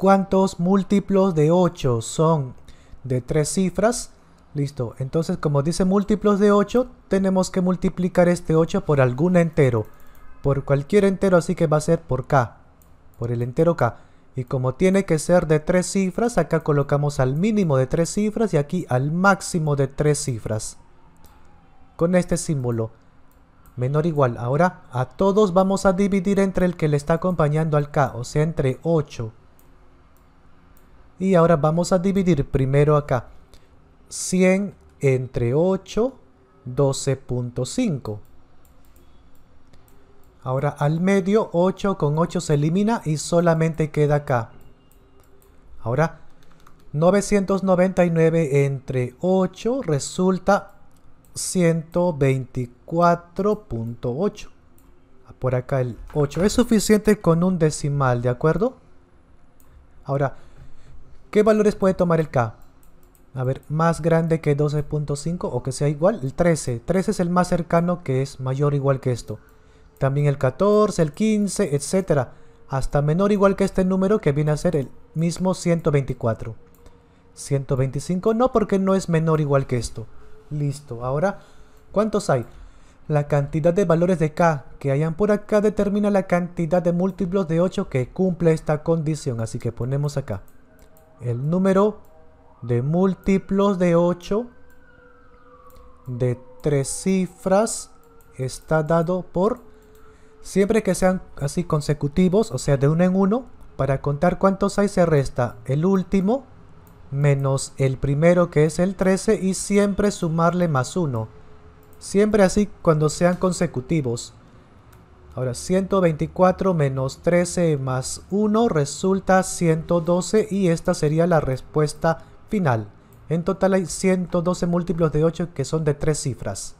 ¿Cuántos múltiplos de 8 son de tres cifras? Listo, entonces como dice múltiplos de 8, tenemos que multiplicar este 8 por algún entero. Por cualquier entero, así que va a ser por k, por el entero k. Y como tiene que ser de tres cifras, acá colocamos al mínimo de tres cifras y aquí al máximo de tres cifras. Con este símbolo, menor igual. Ahora a todos vamos a dividir entre el que le está acompañando al k, o sea entre 8 y ahora vamos a dividir primero acá. 100 entre 8, 12.5. Ahora al medio 8 con 8 se elimina y solamente queda acá. Ahora 999 entre 8 resulta 124.8. Ah, por acá el 8 es suficiente con un decimal, ¿de acuerdo? Ahora ¿Qué valores puede tomar el K? A ver, más grande que 12.5 o que sea igual, el 13. 13 es el más cercano que es mayor o igual que esto. También el 14, el 15, etc. Hasta menor o igual que este número que viene a ser el mismo 124. 125 no porque no es menor o igual que esto. Listo, ahora, ¿cuántos hay? La cantidad de valores de K que hayan por acá determina la cantidad de múltiplos de 8 que cumple esta condición. Así que ponemos acá el número de múltiplos de 8 de tres cifras está dado por siempre que sean así consecutivos, o sea de uno en uno, para contar cuántos hay se resta el último menos el primero que es el 13 y siempre sumarle más 1. Siempre así cuando sean consecutivos. Ahora 124 menos 13 más 1 resulta 112 y esta sería la respuesta final. En total hay 112 múltiplos de 8 que son de 3 cifras.